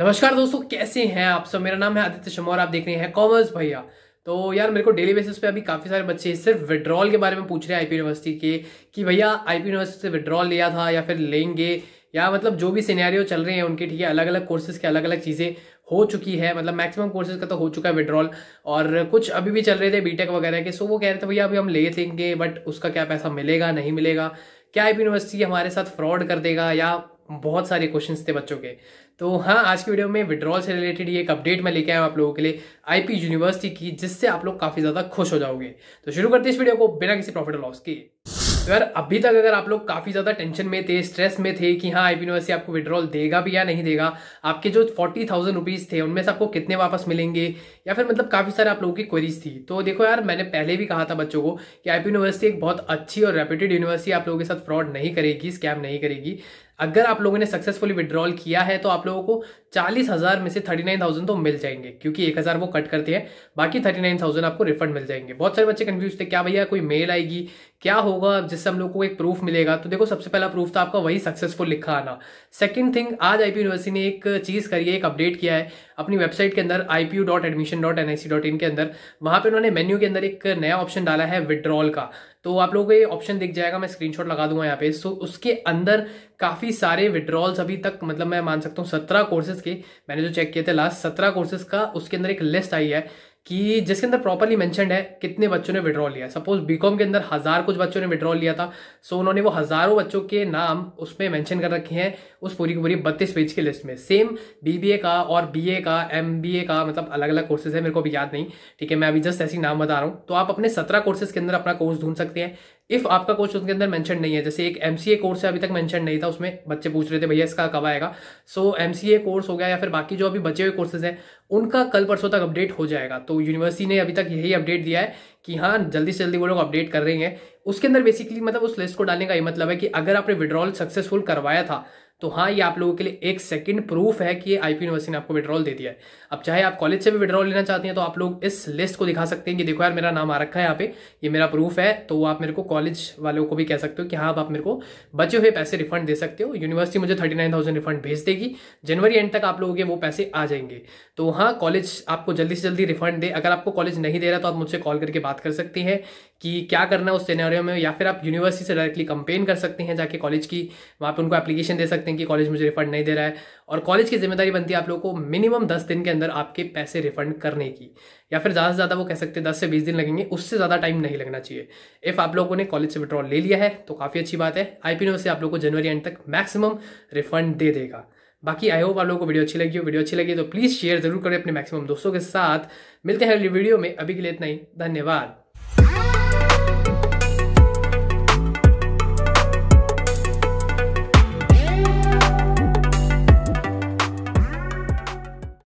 नमस्कार दोस्तों कैसे हैं आप सब मेरा नाम है आदित्य शर्मा और आप देख रहे हैं कॉमर्स भैया तो यार मेरे को डेली बेसिस पे अभी काफ़ी सारे बच्चे सिर्फ विड्रॉल के बारे में पूछ रहे हैं आईपी यूनिवर्सिटी के कि भैया आईपी यूनिवर्सिटी से विड्रॉल लिया था या फिर लेंगे या मतलब जो भी सीनारियो चल रहे हैं उनके ठीक है अलग अलग कोर्सेज के अलग अलग चीज़ें हो चुकी है मतलब मैक्सिमम कोर्सेज का तो हो चुका है विड्रॉल और कुछ अभी भी चल रहे थे बीटेक वगैरह के सो वो कह रहे थे भैया अभी हम ले लेंगे बट उसका क्या पैसा मिलेगा नहीं मिलेगा क्या आईपी यूनिवर्सिटी हमारे साथ फ्रॉड कर देगा या बहुत सारे क्वेश्चन थे बच्चों के तो हाँ आज की वीडियो में विड्रॉल से रिलेटेड ये एक अपडेट मैं लेके आया हूँ आप लोगों के लिए आईपी यूनिवर्सिटी की जिससे आप लोग काफ़ी ज़्यादा खुश हो जाओगे तो शुरू करते इस वीडियो को बिना किसी प्रॉफिट और लॉस के तो यार अभी तक अगर आप लोग काफ़ी ज़्यादा टेंशन में थे स्ट्रेस में थे कि हाँ आई यूनिवर्सिटी आपको विड्रॉल देगा भी या नहीं देगा आपके जो फोर्टी थाउजेंड रुपीज़ थे उनमें से आपको कितने वापस मिलेंगे या फिर मतलब काफ़ी सारे आप लोगों की क्वेरीज थी तो देखो यार मैंने पहले भी कहा था बच्चों को कि आई यूनिवर्सिटी एक बहुत अच्छी और रेप्यूटेड यूनिवर्सिटी आप लोगों के साथ फ्रॉड नहीं करेगी स्कैम नहीं करेगी अगर आप लोगों ने सक्सेसफुली विड्रॉल किया है तो आप लोगों को चालीस हज़ार में से थर्टी नाइन थाउजेंड तो मिल जाएंगे क्योंकि एक हज़ार वो कट करते हैं बाकी थर्टी नाइन थाउजेंड आपको रिफंड मिल जाएंगे बहुत सारे बच्चे कंफ्यूज थे क्या भैया कोई मेल आएगी क्या होगा जिससे हम लोग को एक प्रूफ मिलेगा तो देखो सबसे पहला प्रूफ था आपका वही सक्सेसफुल लिखा आना सेकेंड थिंग आज आईपी यूनिवर्सिटी ने एक चीज़ करी है एक अपडेट किया है अपनी वेबसाइट के अंदर I P dot admission dot N I C dot in के अंदर वहाँ पर उन्होंने मेन्यू के अंदर एक नया ऑप्शन डाला है विड्रॉल का तो आप लोगों को ये ऑप्शन दिख जाएगा मैं स्क्रीनशॉट लगा दूंगा यहाँ पे सो उसके अंदर काफ़ी सारे विड्रॉल्स अभी तक मतलब मैं मान सकता हूँ सत्रह कोर्सेज के मैंने जो चेक किए थे लास्ट सत्रह कोर्सेज का उसके अंदर एक लिस्ट आई है कि जिसके अंदर प्रॉपरली मैंशनड है कितने बच्चों ने विड्रॉ लिया सपोज बीकॉम के अंदर हज़ार कुछ बच्चों ने विड्रॉ लिया था सो so उन्होंने वो हज़ारों बच्चों के नाम उसमें मैंशन कर रखे हैं उस पूरी की पूरी बत्तीस पेज की लिस्ट में सेम बीबीए का और बीए का एमबीए का मतलब अलग अलग कोर्सेज है मेरे को भी याद नहीं ठीक है मैं अभी जस्ट ऐसी नाम बता रहा हूँ तो आप अपने सत्रह कोर्सेज के अंदर अपना कोर्स ढूंढ सकते हैं इफ आपका कोर्स उसके अंदर मेंशन नहीं है जैसे एक एमसीए कोर्स है अभी तक मेंशन नहीं था उसमें बच्चे पूछ रहे थे भैया इसका कब आएगा सो एमसीए कोर्स हो गया या फिर बाकी जो अभी बचे हुए कोर्सेज हैं उनका कल परसों तक अपडेट हो जाएगा तो यूनिवर्सिटी ने अभी तक यही अपडेट दिया है कि हाँ जल्दी से जल्दी वो लोग अपडेट कर रहे हैं उसके अंदर बेसिकली मतलब उस लिस्ट को डालने का ये मतलब है कि अगर आपने विड्रॉल सक्सेसफुल करवाया था तो हाँ ये आप लोगों के लिए एक सेकंड प्रूफ है कि आईपी यूनिवर्सिटी ने आपको विड्रॉल दे दिया है अब चाहे आप कॉलेज से भी विड्रॉल लेना चाहते हैं तो आप लोग इस लिस्ट को दिखा सकते हैं कि देखो यार मेरा नाम आ रखा है यहाँ पे ये मेरा प्रूफ है तो आप मेरे को कॉलेज वालों को भी कह सकते हो कि हाँ आप मेरे को बचे हुए पैसे रिफंड दे सकते हो यूनिवर्सिटी मुझे थर्टी नाइन थाउजेंड रिफंड भेज देगी जनवरी एंड तक आप लोगों के वो पैसे आ जाएंगे तो हाँ कॉलेज आपको जल्दी से जल्दी रिफंड दे अगर आपको कॉलेज नहीं दे रहा तो आप मुझसे कॉल करके बात कर सकते हैं कि क्या करना है उस सिनेरियो में या फिर आप यूनिवर्सिटी से डायरेक्टली कंपेन कर सकते हैं जाके कॉलेज की वहाँ पर उनको एप्लीकेशन दे सकते सकते हैं कि कॉलेज मुझे रिफंड नहीं दे रहा है और कॉलेज की जिम्मेदारी बनती है आप लोगों को मिनिमम दस दिन के अंदर आपके पैसे रिफंड करने की या फिर ज़्यादा से ज़्यादा वो कह सकते हैं दस से बीस दिन लगेंगे उससे ज़्यादा टाइम नहीं लगना चाहिए इफ़ आप लोगों ने कॉलेज से विड्रॉल ले लिया है तो काफ़ी अच्छी बात है आई से आप लोग को जनवरी एंड तक मैक्सिमम रिफंड दे देगा बाकी आई होप आप लोगों को वीडियो अच्छी लगी हो वीडियो अच्छी लगी तो प्लीज़ शेयर जरूर करें अपने मैक्सिमम दोस्तों के साथ मिलते हैं अगली वीडियो में अभी के लिए इतना ही धन्यवाद